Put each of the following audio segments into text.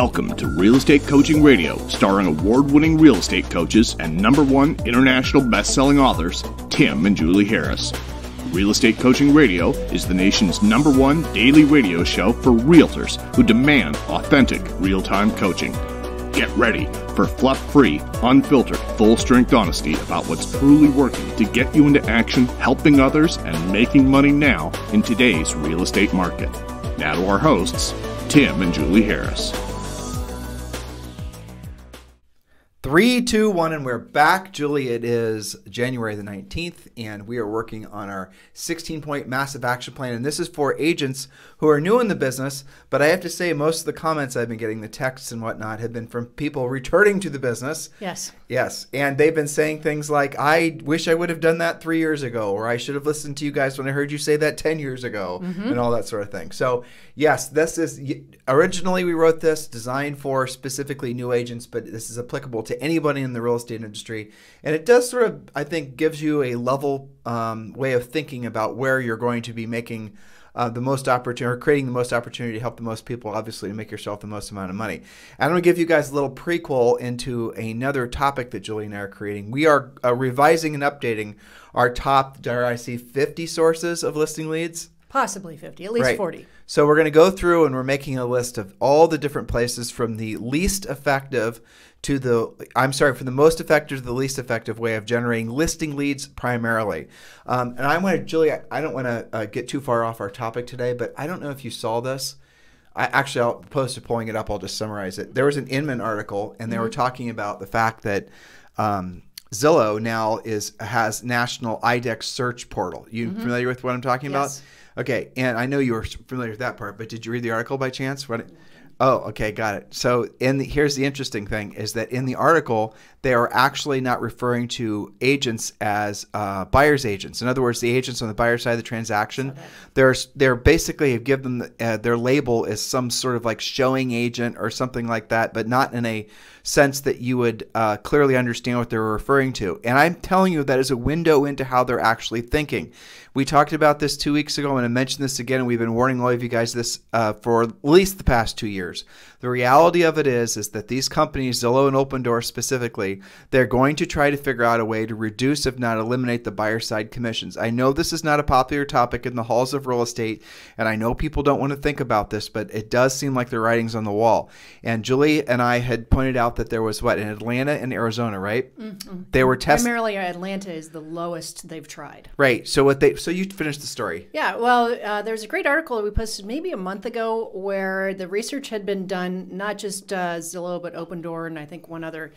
Welcome to Real Estate Coaching Radio, starring award winning real estate coaches and number one international best selling authors, Tim and Julie Harris. Real Estate Coaching Radio is the nation's number one daily radio show for realtors who demand authentic, real time coaching. Get ready for fluff free, unfiltered, full strength honesty about what's truly working to get you into action, helping others, and making money now in today's real estate market. Now to our hosts, Tim and Julie Harris. Three, two, one, and we're back. Julie, it is January the 19th, and we are working on our 16 point massive action plan. And this is for agents who are new in the business. But I have to say, most of the comments I've been getting, the texts and whatnot, have been from people returning to the business. Yes. Yes. And they've been saying things like, I wish I would have done that three years ago, or I should have listened to you guys when I heard you say that 10 years ago, mm -hmm. and all that sort of thing. So, yes, this is originally we wrote this designed for specifically new agents, but this is applicable to anybody in the real estate industry. And it does sort of, I think, gives you a level um, way of thinking about where you're going to be making uh, the most opportunity or creating the most opportunity to help the most people, obviously, to make yourself the most amount of money. I'm going to give you guys a little prequel into another topic that Julie and I are creating. We are uh, revising and updating our top, dare I see, 50 sources of listing leads. Possibly 50, at least right. 40. So we're going to go through and we're making a list of all the different places from the least effective to the I'm sorry for the most effective to the least effective way of generating listing leads primarily. Um, and I want to Julie, I, don't want to uh, get too far off our topic today, but I don't know if you saw this. I actually, I'll post to pulling it up. I'll just summarize it. There was an Inman article, and they mm-hmm. were talking about the fact that. Um, Zillow now is has national IDEX search portal. You mm-hmm. familiar with what I'm talking yes. about? Okay, and I know you were familiar with that part, but did you read the article by chance? What? Oh, okay, got it. So, in the, here's the interesting thing is that in the article, they are actually not referring to agents as uh, buyers agents. In other words, the agents on the buyer side of the transaction, okay. they're they're basically give them the, uh, their label as some sort of like showing agent or something like that, but not in a sense that you would uh, clearly understand what they're referring to. And I'm telling you, that is a window into how they're actually thinking. We talked about this two weeks ago. I'm going to mention this again. and We've been warning all of you guys this uh, for at least the past two years. The reality of it is is that these companies, Zillow and Open Door specifically, they're going to try to figure out a way to reduce if not eliminate the buyer side commissions. I know this is not a popular topic in the halls of real estate and I know people don't want to think about this, but it does seem like the writing's on the wall. And Julie and I had pointed out that there was what in Atlanta and Arizona, right? Mm -hmm. They were testing primarily Atlanta is the lowest they've tried. Right. So what they so you finished the story. Yeah, well, uh, there's a great article we posted maybe a month ago where the research had been done and not just uh, Zillow, but Open Door, and I think one other,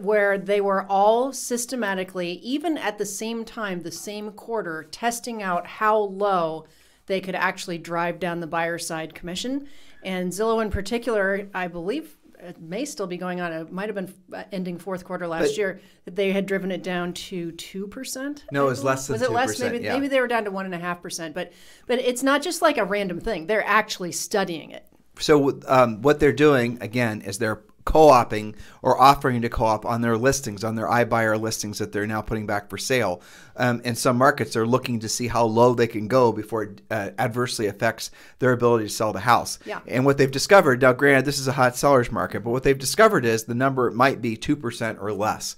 where they were all systematically, even at the same time, the same quarter, testing out how low they could actually drive down the buyer side commission. And Zillow, in particular, I believe it uh, may still be going on. It might have been uh, ending fourth quarter last but, year that they had driven it down to two percent. No, it was less than. Was it less? Maybe yeah. maybe they were down to one and a half percent. But but it's not just like a random thing. They're actually studying it. So um, what they're doing again is they're co-oping or offering to co-op on their listings on their iBuyer listings that they're now putting back for sale um, in some markets they're looking to see how low they can go before it uh, adversely affects their ability to sell the house. Yeah. And what they've discovered, now granted this is a hot seller's market, but what they've discovered is the number might be 2% or less.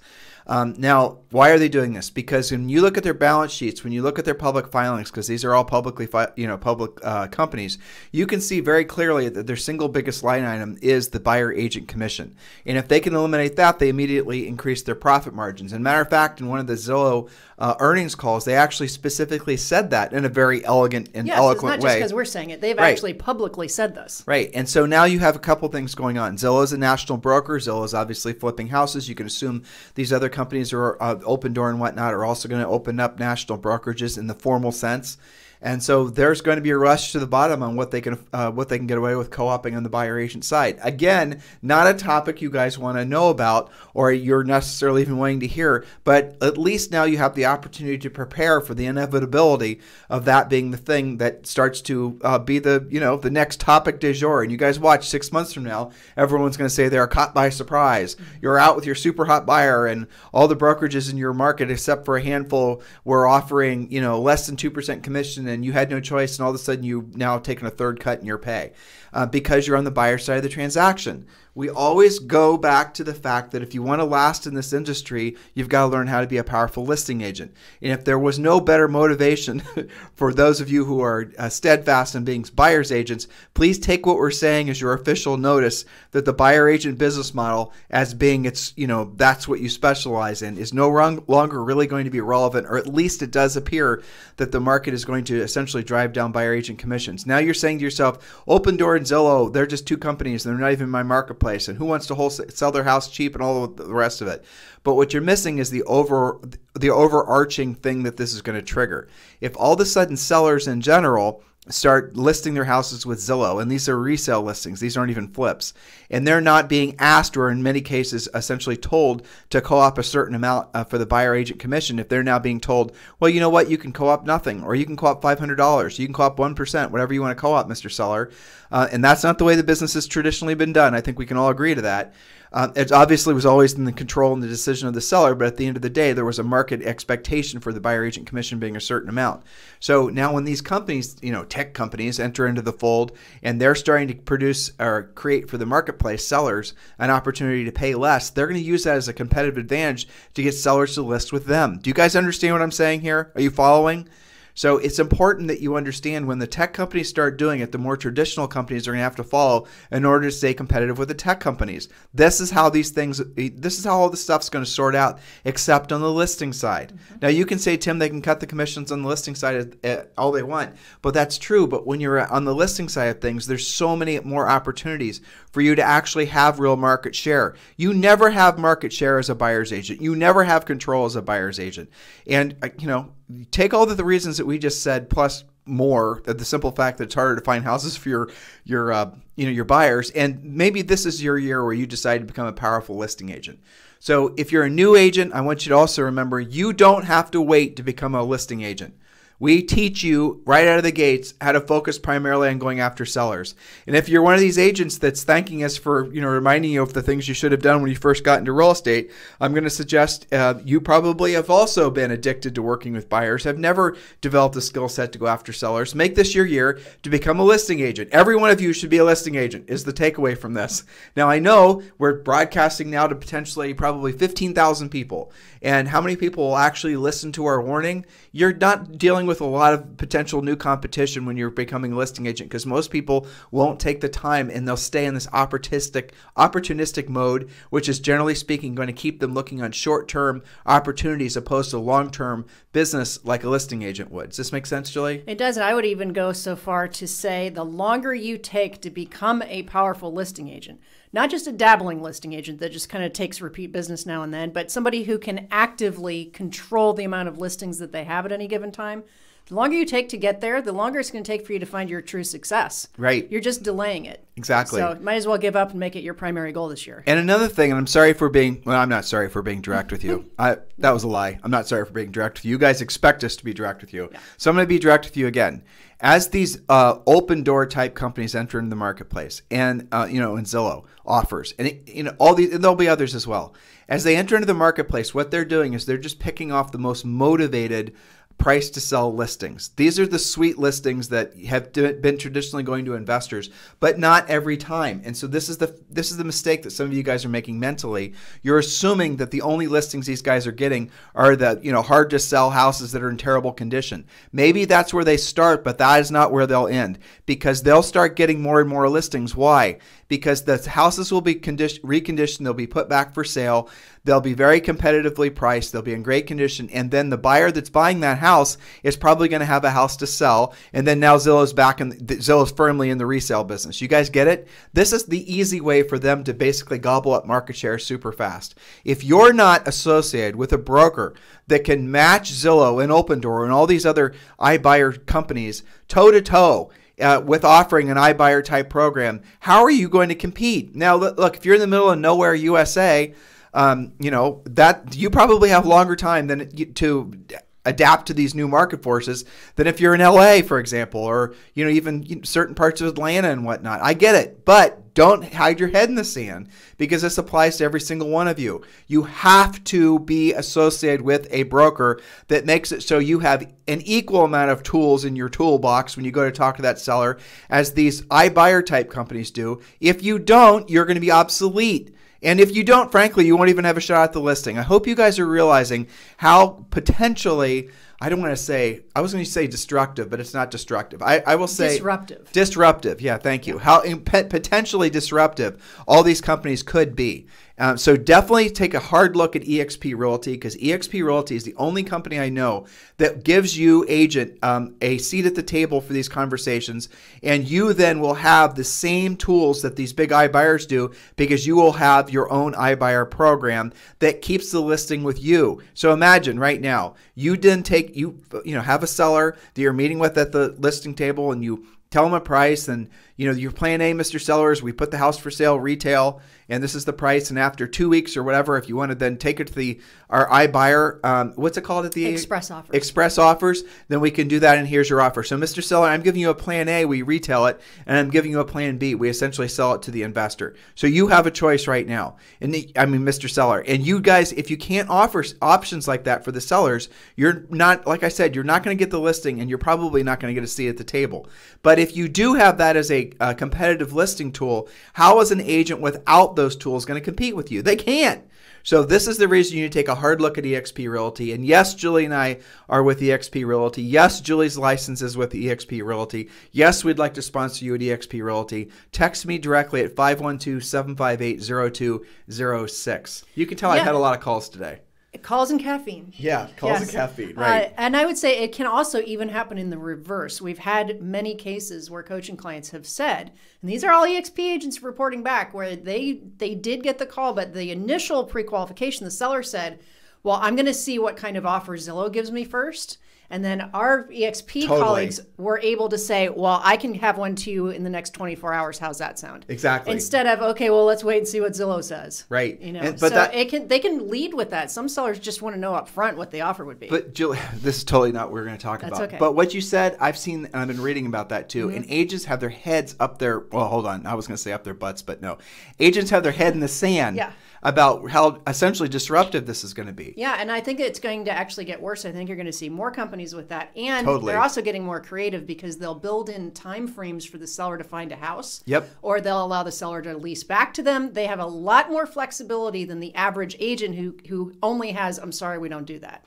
Um, now, why are they doing this? Because when you look at their balance sheets, when you look at their public filings, because these are all publicly, you know, public uh, companies, you can see very clearly that their single biggest line item is the buyer agent commission. And if they can eliminate that, they immediately increase their profit margins. And matter of fact, in one of the Zillow uh, earnings calls, they actually specifically said that in a very elegant and yes, eloquent it's not way. just because we're saying it; they've right. actually publicly said this. Right, and so now you have a couple things going on. Zillow is a national broker. Zillow is obviously flipping houses. You can assume these other companies are uh, Open Door and whatnot are also going to open up national brokerages in the formal sense. And so there's going to be a rush to the bottom on what they can uh, what they can get away with co-oping on the buyer agent side. Again, not a topic you guys want to know about or you're necessarily even wanting to hear, but at least now you have the opportunity to prepare for the inevitability of that being the thing that starts to uh, be the you know the next topic du jour. And you guys watch six months from now, everyone's going to say they are caught by surprise. Mm-hmm. You're out with your super hot buyer, and all the brokerages in your market, except for a handful, were offering you know less than two percent commission and then you had no choice, and all of a sudden you now taken a third cut in your pay uh, because you're on the buyer side of the transaction, we always go back to the fact that if you want to last in this industry, you've got to learn how to be a powerful listing agent. And if there was no better motivation for those of you who are uh, steadfast in being buyer's agents, please take what we're saying as your official notice that the buyer agent business model as being it's, you know, that's what you specialize in is no wrong, longer really going to be relevant, or at least it does appear that the market is going to essentially drive down buyer agent commissions. Now you're saying to yourself, Open Door and Zillow, they're just two companies. They're not even my marketplace and who wants to wholesale, sell their house cheap and all the rest of it. But what you're missing is the over the overarching thing that this is going to trigger. If all of a sudden sellers in general start listing their houses with Zillow, and these are resale listings. These aren't even flips, and they're not being asked, or in many cases, essentially told to co-op a certain amount uh, for the buyer agent commission. If they're now being told, well, you know what, you can co-op nothing, or you can co-op five hundred dollars, you can co-op one percent, whatever you want to co-op, Mister Seller, uh, and that's not the way the business has traditionally been done. I think we can all agree to that. Uh, it obviously was always in the control and the decision of the seller, but at the end of the day, there was a market expectation for the buyer agent commission being a certain amount. So now, when these companies, you know, tech companies enter into the fold and they're starting to produce or create for the marketplace sellers an opportunity to pay less, they're going to use that as a competitive advantage to get sellers to list with them. Do you guys understand what I'm saying here? Are you following? So it's important that you understand when the tech companies start doing it, the more traditional companies are going to have to follow in order to stay competitive with the tech companies. This is how these things, this is how all the stuff's going to sort out, except on the listing side. Mm -hmm. Now you can say, Tim, they can cut the commissions on the listing side all they want, but that's true. But when you're on the listing side of things, there's so many more opportunities for you to actually have real market share. You never have market share as a buyer's agent. You never have control as a buyer's agent. And uh, you know, take all the reasons that we just said plus more the simple fact that it's harder to find houses for your your uh, you know your buyers and maybe this is your year where you decide to become a powerful listing agent so if you're a new agent i want you to also remember you don't have to wait to become a listing agent we teach you right out of the gates how to focus primarily on going after sellers. And if you're one of these agents that's thanking us for, you know, reminding you of the things you should have done when you first got into real estate, I'm going to suggest uh, you probably have also been addicted to working with buyers, have never developed a skill set to go after sellers. Make this your year to become a listing agent. Every one of you should be a listing agent, is the takeaway from this. Now, I know we're broadcasting now to potentially probably 15,000 people and how many people will actually listen to our warning, you're not dealing with a lot of potential new competition when you're becoming a listing agent because most people won't take the time and they'll stay in this opportunistic opportunistic mode, which is generally speaking going to keep them looking on short-term opportunities opposed to long-term business like a listing agent would. Does this make sense, Julie? It does. And I would even go so far to say the longer you take to become a powerful listing agent, not just a dabbling listing agent that just kind of takes repeat business now and then, but somebody who can actively control the amount of listings that they have at any given time the longer you take to get there, the longer it's going to take for you to find your true success. Right. You're just delaying it. Exactly. So might as well give up and make it your primary goal this year. And another thing, and I'm sorry for being well, I'm not sorry for being direct with you. I that was a lie. I'm not sorry for being direct with you. You guys expect us to be direct with you. Yeah. So I'm going to be direct with you again. As these uh, open door type companies enter into the marketplace, and uh, you know, and Zillow offers, and it, you know, all these, and there'll be others as well. As they enter into the marketplace, what they're doing is they're just picking off the most motivated price to sell listings. These are the sweet listings that have been traditionally going to investors, but not every time. And so this is the this is the mistake that some of you guys are making mentally. You're assuming that the only listings these guys are getting are the, you know, hard to sell houses that are in terrible condition. Maybe that's where they start, but that is not where they'll end because they'll start getting more and more listings. Why? because the houses will be reconditioned, they'll be put back for sale, they'll be very competitively priced, they'll be in great condition, and then the buyer that's buying that house is probably going to have a house to sell, and then now Zillow's back and Zillow's firmly in the resale business. You guys get it? This is the easy way for them to basically gobble up market share super fast. If you're not associated with a broker that can match Zillow and Open Door and all these other iBuyer companies toe to toe uh, with offering an iBuyer type program. How are you going to compete? Now, look, if you're in the middle of nowhere, USA, um, you know that you probably have longer time than to adapt to these new market forces than if you're in LA, for example, or you know even certain parts of Atlanta and whatnot. I get it, but don't hide your head in the sand because this applies to every single one of you. You have to be associated with a broker that makes it so you have an equal amount of tools in your toolbox when you go to talk to that seller as these iBuyer type companies do. If you don't, you're going to be obsolete. And if you don't, frankly, you won't even have a shot at the listing. I hope you guys are realizing how potentially, I don't want to say, I was going to say destructive, but it's not destructive. I, I will say disruptive. Disruptive. Yeah, thank you. How potentially disruptive all these companies could be. Um, so definitely take a hard look at eXp Realty because eXp Realty is the only company I know that gives you agent um, a seat at the table for these conversations, and you then will have the same tools that these big iBuyers do because you will have your own iBuyer program that keeps the listing with you. So imagine right now you didn't take you you know have a seller that you're meeting with at the listing table and you tell them a price and you know, your plan A, Mr. Sellers, we put the house for sale retail, and this is the price. And after two weeks or whatever, if you want to then take it to the our iBuyer, um, what's it called at the express offers? Express offers. Then we can do that, and here's your offer. So, Mr. Seller, I'm giving you a plan A, we retail it, and I'm giving you a plan B, we essentially sell it to the investor. So you have a choice right now, and the, I mean, Mr. Seller, and you guys, if you can't offer options like that for the sellers, you're not, like I said, you're not going to get the listing, and you're probably not going to get a seat at the table. But if you do have that as a a, competitive listing tool, how is an agent without those tools going to compete with you? They can't. So this is the reason you need to take a hard look at eXp Realty. And yes, Julie and I are with eXp Realty. Yes, Julie's license is with eXp Realty. Yes, we'd like to sponsor you at eXp Realty. Text me directly at 512-758-0206. You can tell yeah. I had a lot of calls today calls and caffeine. Yeah, calls yes. and caffeine, uh, right. Uh, and I would say it can also even happen in the reverse. We've had many cases where coaching clients have said, and these are all EXP agents reporting back where they they did get the call, but the initial pre-qualification, the seller said, "Well, I'm going to see what kind of offer Zillow gives me first. And then our EXP totally. colleagues were able to say, well, I can have one to you in the next 24 hours. How's that sound? Exactly. Instead of, okay, well, let's wait and see what Zillow says. Right. You know, and, but so that, it can, they can lead with that. Some sellers just want to know up front what the offer would be. But Jill, this is totally not what we're going to talk That's about. Okay. But what you said, I've seen, and I've been reading about that too. Mm -hmm. And mm-hmm. agents have their heads up their, well, hold on. I was going to say up their butts, but no. Agents have their head in the sand. yeah about how essentially disruptive this is going to be. Yeah, and I think it's going to actually get worse. I think you're going to see more companies with that, and totally. they're also getting more creative because they'll build in time frames for the seller to find a house. Yep. Or they'll allow the seller to lease back to them. They have a lot more flexibility than the average agent who who only has. I'm sorry, we don't do that.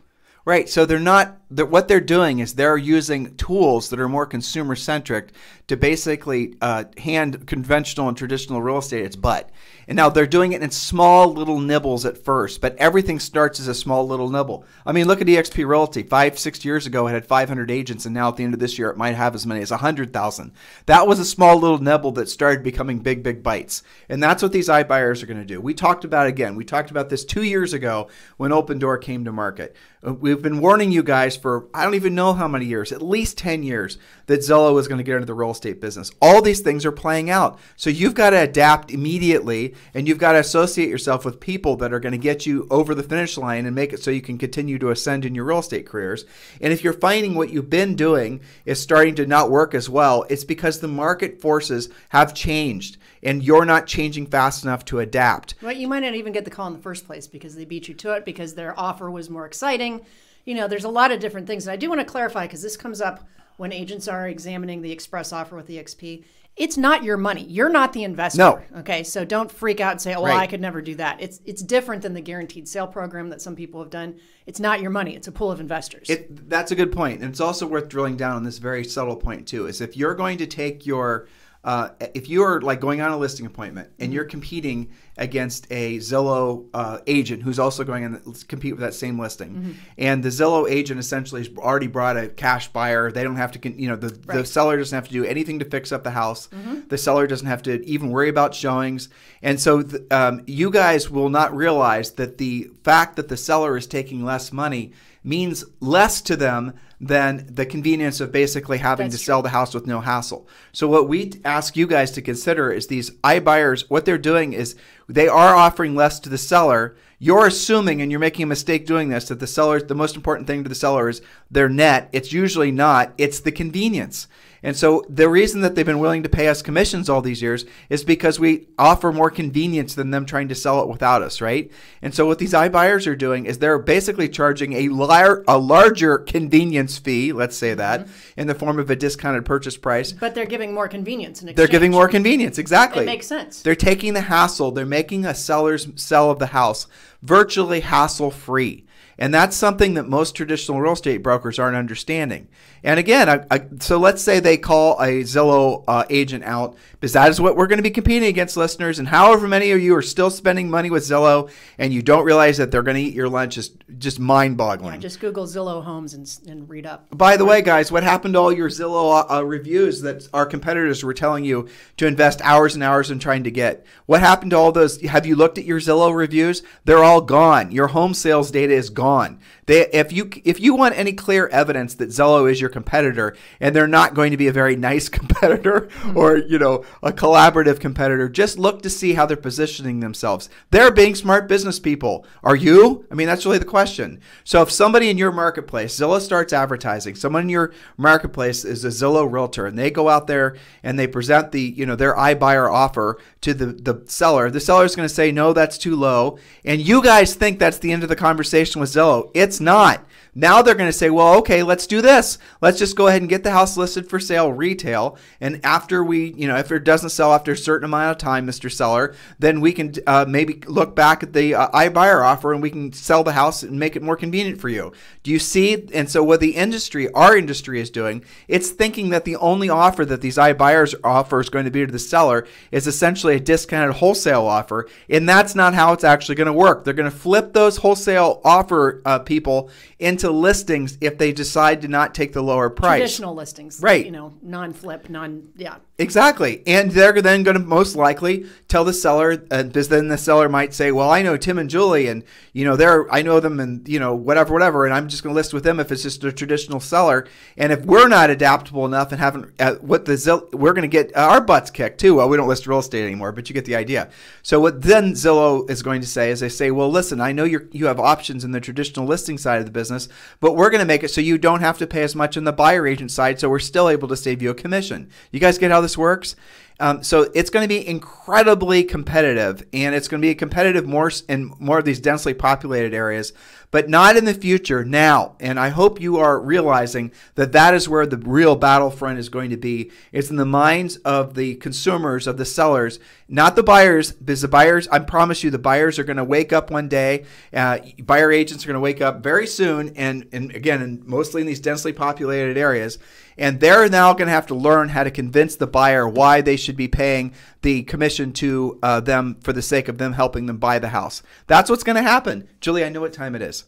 Right. So they're not. They're, what they're doing is they're using tools that are more consumer centric to basically uh, hand conventional and traditional real estate its butt. And now they're doing it in small little nibbles at first, but everything starts as a small little nibble. I mean, look at eXp Realty. Five, six years ago, it had 500 agents, and now at the end of this year, it might have as many as 100,000. That was a small little nibble that started becoming big, big bites. And that's what these iBuyers are going to do. We talked about again, we talked about this two years ago when Open Door came to market. Uh, we've been warning you guys for I don't even know how many years, at least 10 years, that Zillow was going to get into the real estate estate business. All these things are playing out. So you've got to adapt immediately and you've got to associate yourself with people that are going to get you over the finish line and make it so you can continue to ascend in your real estate careers. And if you're finding what you've been doing is starting to not work as well, it's because the market forces have changed and you're not changing fast enough to adapt. Right. You might not even get the call in the first place because they beat you to it because their offer was more exciting. You know, there's a lot of different things. And I do want to clarify because this comes up when agents are examining the express offer with EXP, it's not your money. You're not the investor. No. Okay. So don't freak out and say, "Oh, well, I could never do that." It's it's different than the guaranteed sale program that some people have done. It's not your money. It's a pool of investors. It, that's a good point, and it's also worth drilling down on this very subtle point too. Is if you're going to take your uh, if you are like going on a listing appointment and mm-hmm. you're competing against a Zillow uh, agent who's also going and compete with that same listing, mm-hmm. and the Zillow agent essentially has already brought a cash buyer, they don't have to, you know, the, right. the seller doesn't have to do anything to fix up the house. Mm-hmm. The seller doesn't have to even worry about showings, and so th- um, you guys will not realize that the fact that the seller is taking less money means less to them than the convenience of basically having That's to sell the house with no hassle. So what we ask you guys to consider is these iBuyers, what they're doing is they are offering less to the seller. You're assuming and you're making a mistake doing this that the seller the most important thing to the seller is their net. It's usually not. It's the convenience. And so the reason that they've been willing to pay us commissions all these years is because we offer more convenience than them trying to sell it without us, right? And so what these iBuyers are doing is they're basically charging a, lar- a larger convenience fee, let's say that, mm-hmm. in the form of a discounted purchase price. But they're giving more convenience in exchange. They're giving more convenience, exactly. It makes sense. They're taking the hassle, they're making a seller's sell of the house virtually hassle free. And that's something that most traditional real estate brokers aren't understanding. And again, I, I, so let's say they call a Zillow uh, agent out because that is what we're going to be competing against, listeners. And however many of you are still spending money with Zillow and you don't realize that they're going to eat your lunch is just mind boggling. Yeah, just Google Zillow homes and, and read up. By the way, guys, what happened to all your Zillow uh, reviews that our competitors were telling you to invest hours and hours in trying to get? What happened to all those? Have you looked at your Zillow reviews? They're all gone. Your home sales data is gone. They, if you if you want any clear evidence that Zello is your competitor, and they're not going to be a very nice competitor hmm. or you know a collaborative competitor, just look to see how they're positioning themselves. They're being smart business people. Are you? I mean, that's really the question. So if somebody in your marketplace, Zillow starts advertising, someone in your marketplace is a Zillow realtor, and they go out there and they present the you know their iBuyer offer to the the seller. The seller is going to say no, that's too low, and you guys think that's the end of the conversation with Zillow. It's not. Now they're going to say, well, okay, let's do this. Let's just go ahead and get the house listed for sale retail. And after we, you know, if it doesn't sell after a certain amount of time, Mr. Seller, then we can uh, maybe look back at the uh, iBuyer offer and we can sell the house and make it more convenient for you. Do you see? And so what the industry, our industry is doing, it's thinking that the only offer that these iBuyers offer is going to be to the seller is essentially a discounted wholesale offer. And that's not how it's actually going to work. They're going to flip those wholesale offer uh, people people into listings if they decide to not take the lower price. Traditional listings, right? You know, non-flip, non yeah. Exactly. And they're then going to most likely tell the seller, uh, then the seller might say, well, I know Tim and Julie and, you know, they're, I know them and, you know, whatever, whatever. And I'm just going to list with them if it's just a traditional seller. And if we're not adaptable enough and haven't, uh, what the, Zill we're going to get our butts kicked too. Well, we don't list real estate anymore, but you get the idea. So what then Zillow is going to say is they say, well, listen, I know you you have options in the traditional listing side of the business, but we're going to make it so you don't have to pay as much in the buyer agent side. So we're still able to save you a commission. You guys get how this this works um, so it's going to be incredibly competitive, and it's going to be competitive more in more of these densely populated areas, but not in the future now. And I hope you are realizing that that is where the real battlefront is going to be. It's in the minds of the consumers, of the sellers, not the buyers, because the buyers, I promise you, the buyers are going to wake up one day. Uh, buyer agents are going to wake up very soon, and, and again, and mostly in these densely populated areas, and they're now going to have to learn how to convince the buyer why they should should be paying the commission to uh, them for the sake of them helping them buy the house. That's what's going to happen. Julie, I know what time it is.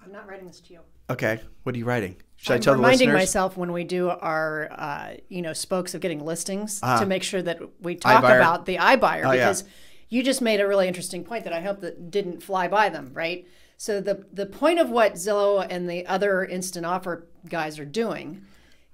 I, am not writing this to you. Okay. What are you writing? Should I'm I tell the listeners? reminding myself when we do our, uh, you know, spokes of getting listings uh, to make sure that we talk iBuyer. about the iBuyer oh, because yeah. you just made a really interesting point that I hope that didn't fly by them, right? So the the point of what Zillow and the other instant offer guys are doing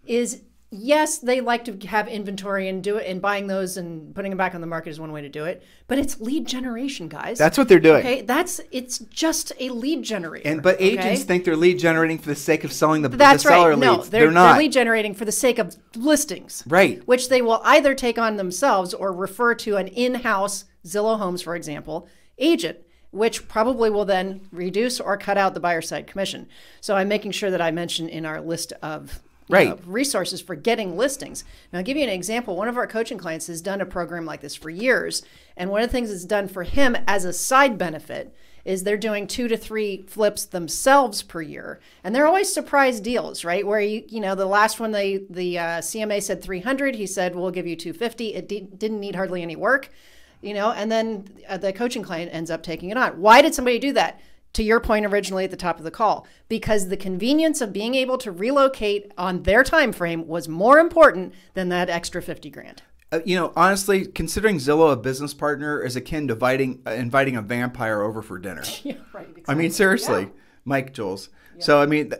is yes, they like to have inventory and do it, and buying those and putting them back on the market is one way to do it. But it's lead generation, guys. That's what they're doing. Okay, that's it's just a lead generator. And but okay? agents think they're lead generating for the sake of selling the, that's the seller right. leads. No, they're, they're not. They're lead generating for the sake of listings. Right. Which they will either take on themselves or refer to an in-house Zillow Homes, for example, agent which probably will then reduce or cut out the buyer side commission. So I'm making sure that I mention in our list of right. resources for getting listings. Now, I'll give you an example. One of our coaching clients has done a program like this for years. And one of the things it's done for him as a side benefit is they're doing two to three flips themselves per year and they're always surprise deals right where you you know the last one they the uh, cma said 300 he said we'll give you 250 it de- didn't need hardly any work you know and then uh, the coaching client ends up taking it on why did somebody do that to your point originally at the top of the call because the convenience of being able to relocate on their time frame was more important than that extra 50 grand uh, you know honestly considering zillow a business partner is akin to inviting, uh, inviting a vampire over for dinner yeah, right, exactly. i mean seriously yeah. mike jules yeah. so i mean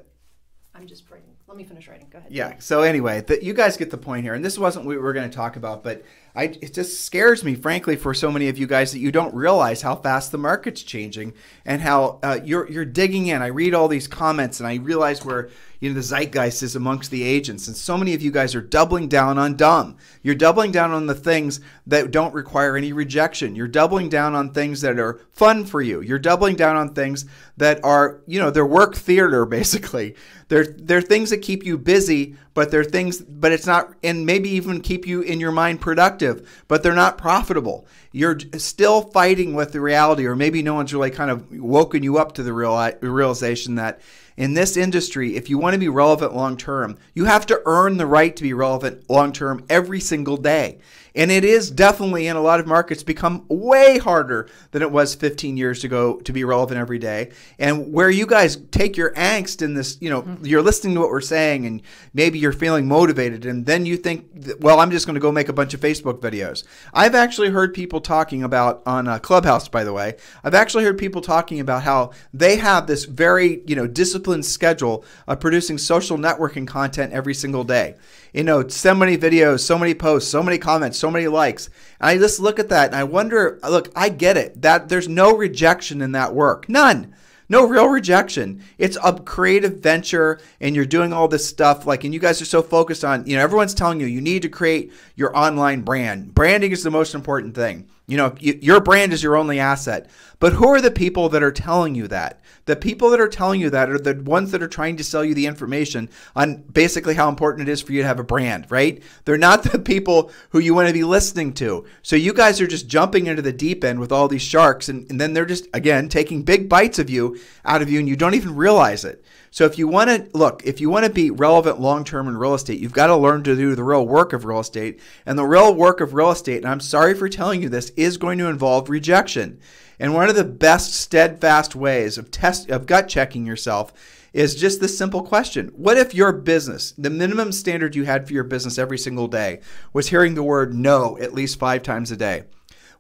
i'm just writing let me finish writing go ahead yeah so anyway the, you guys get the point here and this wasn't what we were going to talk about but I, it just scares me, frankly, for so many of you guys that you don't realize how fast the market's changing and how uh, you're you're digging in. I read all these comments and I realize where you know the zeitgeist is amongst the agents, and so many of you guys are doubling down on dumb. You're doubling down on the things that don't require any rejection. You're doubling down on things that are fun for you. You're doubling down on things that are you know they're work theater basically. They're they're things that keep you busy, but they're things, but it's not, and maybe even keep you in your mind productive effective, but they're not profitable. You're still fighting with the reality, or maybe no one's really kind of woken you up to the realization that in this industry, if you want to be relevant long term, you have to earn the right to be relevant long term every single day. And it is definitely in a lot of markets become way harder than it was 15 years ago to be relevant every day. And where you guys take your angst in this, you know, mm-hmm. you're listening to what we're saying and maybe you're feeling motivated and then you think, well, I'm just going to go make a bunch of Facebook videos. I've actually heard people talking about on a uh, Clubhouse, by the way, I've actually heard people talking about how they have this very, you know, disciplined disciplined schedule of producing social networking content every single day. You know, so many videos, so many posts, so many comments, so many likes. And I just look at that and I wonder, look, I get it. That there's no rejection in that work. None. No real rejection. It's a creative venture and you're doing all this stuff like and you guys are so focused on, you know, everyone's telling you you need to create your online brand. Branding is the most important thing. You know, your brand is your only asset. But who are the people that are telling you that? The people that are telling you that are the ones that are trying to sell you the information on basically how important it is for you to have a brand, right? They're not the people who you want to be listening to. So you guys are just jumping into the deep end with all these sharks, and, and then they're just, again, taking big bites of you out of you, and you don't even realize it. So if you want to look, if you want to be relevant long term in real estate, you've got to learn to do the real work of real estate. And the real work of real estate, and I'm sorry for telling you this, is going to involve rejection. And one of the best steadfast ways of test of gut checking yourself is just this simple question. What if your business, the minimum standard you had for your business every single day was hearing the word no at least 5 times a day?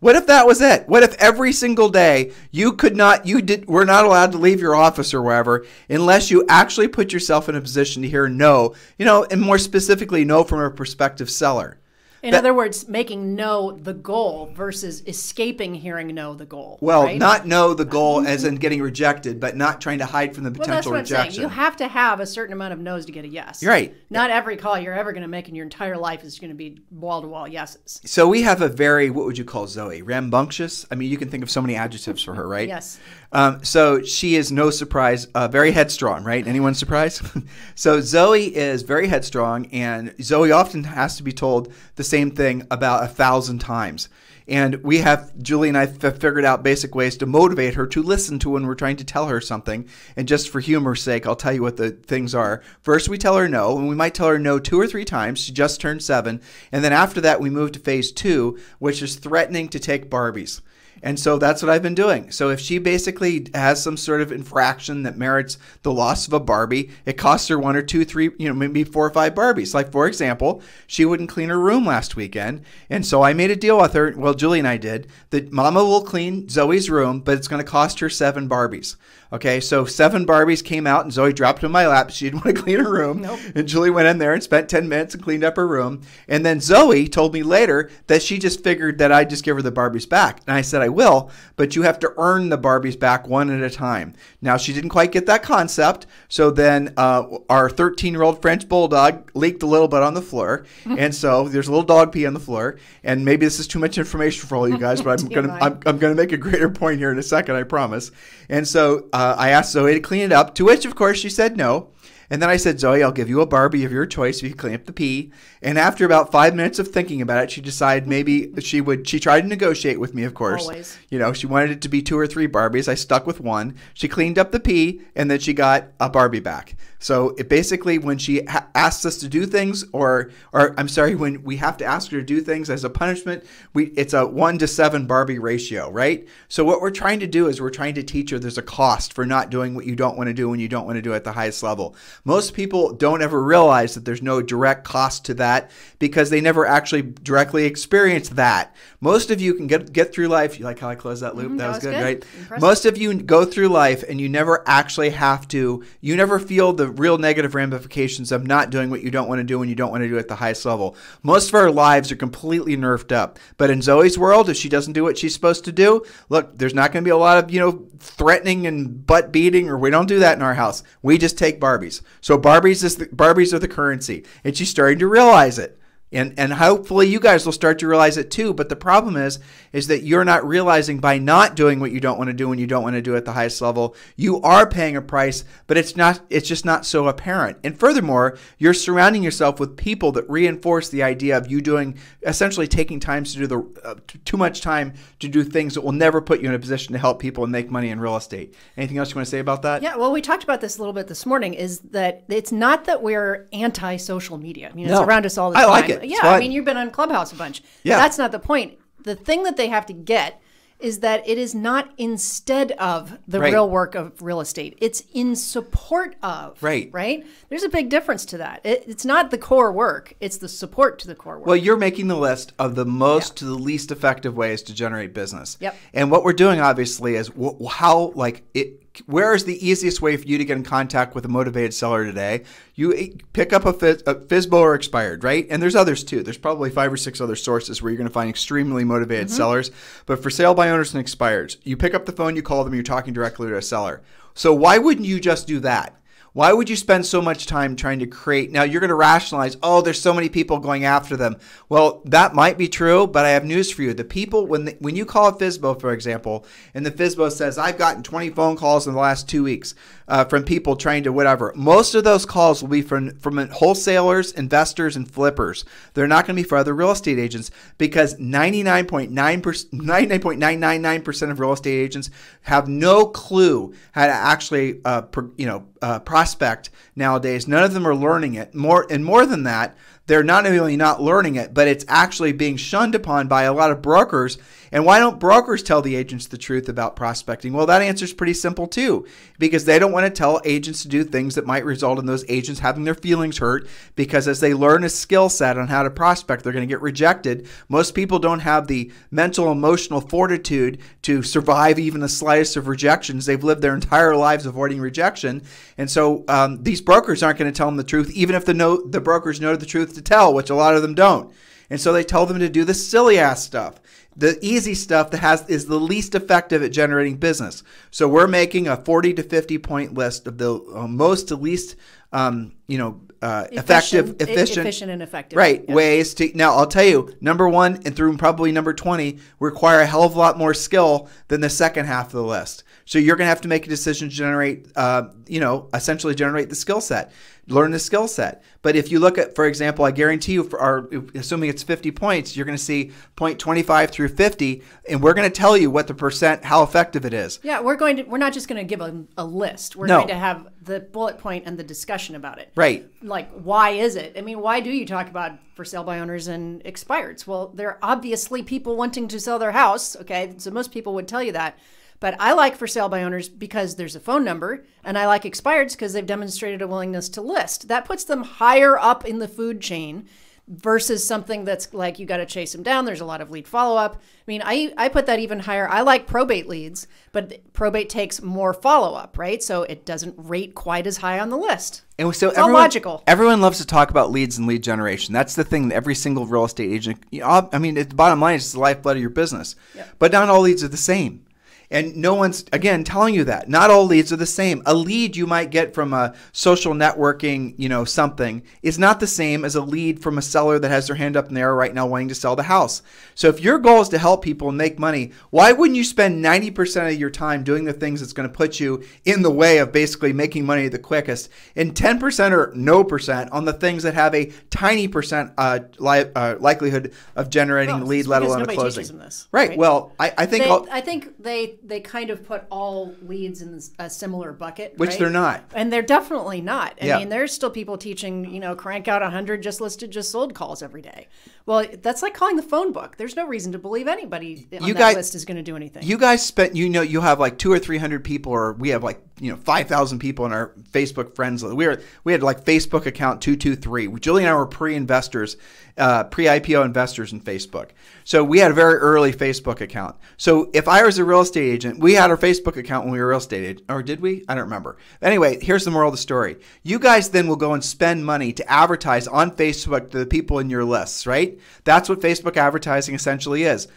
What if that was it? What if every single day you could not, you did, were not allowed to leave your office or wherever unless you actually put yourself in a position to hear no, you know, and more specifically, no from a prospective seller? In that, other words, making no the goal versus escaping hearing no the goal. Well, right? not no the goal as in getting rejected, but not trying to hide from the potential well, that's what rejection. I'm saying. You have to have a certain amount of no's to get a yes. You're right. Not yeah. every call you're ever going to make in your entire life is going to be wall to wall yeses. So we have a very, what would you call Zoe? Rambunctious? I mean, you can think of so many adjectives for her, right? yes. Um, so she is no surprise, uh, very headstrong, right? Anyone surprised? so Zoe is very headstrong, and Zoe often has to be told the same thing about a thousand times. And we have, Julie and I have figured out basic ways to motivate her to listen to when we're trying to tell her something. And just for humor's sake, I'll tell you what the things are. First, we tell her no, and we might tell her no two or three times. She just turned seven. And then after that, we move to phase two, which is threatening to take Barbies. And so that's what I've been doing. So if she basically has some sort of infraction that merits the loss of a Barbie, it costs her one or two, three, you know, maybe four or five Barbies. Like, for example, she wouldn't clean her room last weekend. And so I made a deal with her, well, Julie and I did, that mama will clean Zoe's room, but it's going to cost her seven Barbies. Okay, so seven Barbies came out and Zoe dropped them in my lap. She didn't want to clean her room. Nope. And Julie went in there and spent 10 minutes and cleaned up her room. And then Zoe told me later that she just figured that I'd just give her the Barbies back. And I said, I will, but you have to earn the Barbies back one at a time. Now, she didn't quite get that concept. So then uh, our 13 year old French bulldog leaked a little bit on the floor. and so there's a little dog pee on the floor. And maybe this is too much information for all you guys, but I'm going to I'm, I'm going to make a greater point here in a second, I promise. And so uh, I asked Zoe to clean it up, to which, of course, she said no. And then I said, Zoe, I'll give you a Barbie of your choice if you clean up the pee. And after about five minutes of thinking about it, she decided maybe she would. She tried to negotiate with me, of course. Always. You know, she wanted it to be two or three Barbies. I stuck with one. She cleaned up the pee, and then she got a Barbie back. So it basically, when she asks us to do things, or or I'm sorry, when we have to ask her to do things as a punishment, we it's a one to seven Barbie ratio, right? So what we're trying to do is we're trying to teach her there's a cost for not doing what you don't want to do when you don't want to do at the highest level. Most people don't ever realize that there's no direct cost to that because they never actually directly experience that. Most of you can get get through life. You like how I closed that loop? Mm that, that, was, was good, good. right? Impressive. Most of you go through life and you never actually have to. You never feel the real negative ramifications of not doing what you don't want to do and you don't want to do at the highest level. Most of our lives are completely nerfed up. But in Zoe's world, if she doesn't do what she's supposed to do, look, there's not going to be a lot of, you know, threatening and butt beating or we don't do that in our house. We just take Barbies. So Barbies is the, Barbies are the currency. And she's starting to realize it. And, and hopefully you guys will start to realize it too. But the problem is, is that you're not realizing by not doing what you don't want to do and you don't want to do at the highest level, you are paying a price, but it's not it's just not so apparent. And furthermore, you're surrounding yourself with people that reinforce the idea of you doing essentially taking time to do the uh, too much time to do things that will never put you in a position to help people and make money in real estate. Anything else you want to say about that? Yeah, well, we talked about this a little bit this morning. Is that it's not that we're anti social media. I mean, it's no. around us all the time. I like it it. Yeah, I mean, you've been on Clubhouse a bunch. Yeah. That's not the point. The thing that they have to get is that it is not instead of the right. real work of real estate. It's in support of. Right. Right? There's a big difference to that. It, it's not the core work, it's the support to the core work. Well, you're making the list of the most yeah. to the least effective ways to generate business. Yep. And what we're doing obviously is how like it where is the easiest way for you to get in contact with a motivated seller today? You eh, pick up a, Fiz, a FISBO or expired, right? And there's others too. There's probably five or six other sources where you're going to find extremely motivated mm -hmm. sellers. But for sale by owners and expireds, you pick up the phone, you call them, you're talking directly to a seller. So why wouldn't you just do that? Why would you spend so much time trying to create? Now you're going to rationalize, oh, there's so many people going after them. Well, that might be true, but I have news for you. The people, when, the, when you call a FISBO, for example, and the FISBO says, I've gotten 20 phone calls in the last two weeks uh, from people trying to whatever, most of those calls will be from, from wholesalers, investors, and flippers. They're not going to be for other real estate agents because 99.9%, 99.999% of real estate agents have no clue how to actually, uh, you know, uh, prospect nowadays. None of them are learning it. More and more than that, they're not only not learning it, but it's actually being shunned upon by a lot of brokers and why don't brokers tell the agents the truth about prospecting? Well, that answer is pretty simple too, because they don't want to tell agents to do things that might result in those agents having their feelings hurt. Because as they learn a skill set on how to prospect, they're going to get rejected. Most people don't have the mental, emotional fortitude to survive even the slightest of rejections. They've lived their entire lives avoiding rejection, and so um, these brokers aren't going to tell them the truth, even if the know, the brokers know the truth to tell, which a lot of them don't. And so they tell them to do the silly ass stuff the easy stuff that has is the least effective at generating business. So we're making a 40 to 50 point list of the uh, most to least, um, you know, uh, efficient, effective, efficient, efficient and effective, right ways to. Now I'll tell you, number one and through probably number 20 require a hell of a lot more skill than the second half of the list. So you're going to have to make a decision to generate, uh, you know, essentially generate the skill set, learn the skill set. But if you look at, for example, I guarantee you, for our, assuming it's 50 points, you're going to see 0.25 through 50, and we're going to tell you what the percent, how effective it is. Yeah, we're going to, we're not just going to give a, a list. We're no. going to have the bullet point and the discussion about it. Right. Like, why is it? I mean, why do you talk about for sale by owners and expireds? Well, there are obviously people wanting to sell their house. Okay. So most people would tell you that. But I like for sale by owners because there's a phone number, and I like expireds because they've demonstrated a willingness to list. That puts them higher up in the food chain versus something that's like you got to chase them down. There's a lot of lead follow up. I mean, I, I put that even higher. I like probate leads, but probate takes more follow up, right? So it doesn't rate quite as high on the list. And so it's everyone, all logical. Everyone loves to talk about leads and lead generation. That's the thing that every single real estate agent, you know, I mean, the bottom line is the lifeblood of your business. Yep. But not all leads are the same. And no one's, again, telling you that. Not all leads are the same. A lead you might get from a social networking, you know, something is not the same as a lead from a seller that has their hand up in the air right now wanting to sell the house. So if your goal is to help people and make money, why wouldn't you spend 90% of your time doing the things that's going to put you in the way of basically making money the quickest and 10% or no percent on the things that have a tiny percent uh, li uh, likelihood of generating well, lead, let alone a closing? Right. right. Well, I, I think. They, I think they they kind of put all leads in a similar bucket, which right? they're not, and they're definitely not. I yeah. mean, there's still people teaching you know crank out hundred just listed just sold calls every day. Well, that's like calling the phone book. There's no reason to believe anybody on you that guys, list is going to do anything. You guys spent, you know, you have like two or three hundred people, or we have like you know five thousand people in our Facebook friends list. We were we had like Facebook account two two three. Julie and I were pre investors, uh, pre IPO investors in Facebook. So we had a very early Facebook account. So if I was a real estate agent, we had our Facebook account when we were real estate agent, or did we? I don't remember. Anyway, here's the moral of the story. You guys then will go and spend money to advertise on Facebook to the people in your lists, right? That's what Facebook advertising essentially is.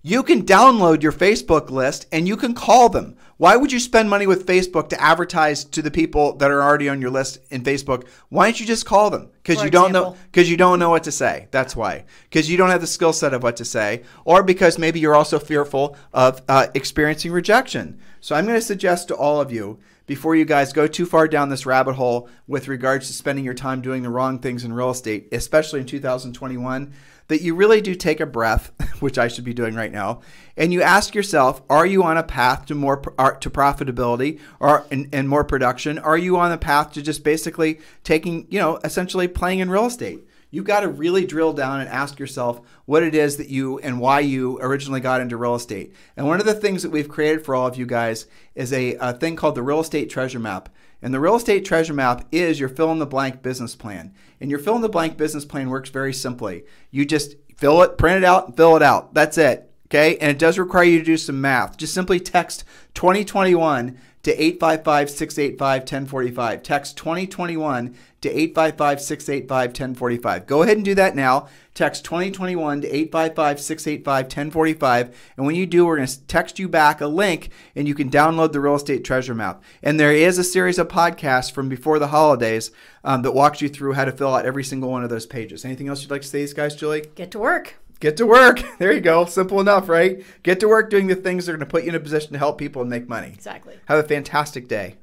You can download your Facebook list and you can call them. Why would you spend money with Facebook to advertise to the people that are already on your list in Facebook? Why don't you just call them? Because you don't know because you don't know what to say. That's why. Because you don't have the skill set of what to say, or because maybe you're also fearful of uh, experiencing rejection. So I'm going to suggest to all of you before you guys go too far down this rabbit hole with regards to spending your time doing the wrong things in real estate, especially in 2021, that you really do take a breath, which I should be doing right now, and you ask yourself, are you on a path to more uh, to profitability or and, and more production? Are you on the path to just basically taking, you know, essentially playing in real estate? you've got to really drill down and ask yourself what it is that you and why you originally got into real estate. And one of the things that we've created for all of you guys is a, a thing called the Real Estate Treasure Map. And the real estate treasure map is your fill in the blank business plan. And your fill in the blank business plan works very simply. You just fill it, print it out, and fill it out. That's it. Okay. And it does require you to do some math. Just simply text 2021 to 855 685 1045. Text 2021 to 855 685 1045. Go ahead and do that now. Text 2021 to 855 685 1045. And when you do, we're going to text you back a link and you can download the real estate treasure map. And there is a series of podcasts from before the holidays um, that walks you through how to fill out every single one of those pages. Anything else you'd like to say, these guys, Julie? Get to work get to work. There you go. Simple enough, right? Get to work doing the things that are going to put you in a position to help people and make money. Exactly. Have a fantastic day.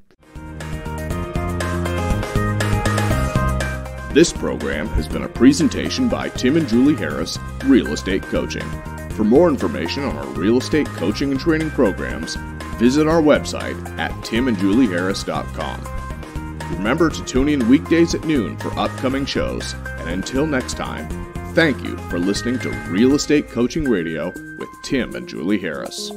This program has been a presentation by Tim and Julie Harris, Real Estate Coaching. For more information on our real estate coaching and training programs, visit our website at timandjulieharris.com. Remember to tune in weekdays at noon for upcoming shows, and until next time, Thank you for listening to Real Estate Coaching Radio with Tim and Julie Harris.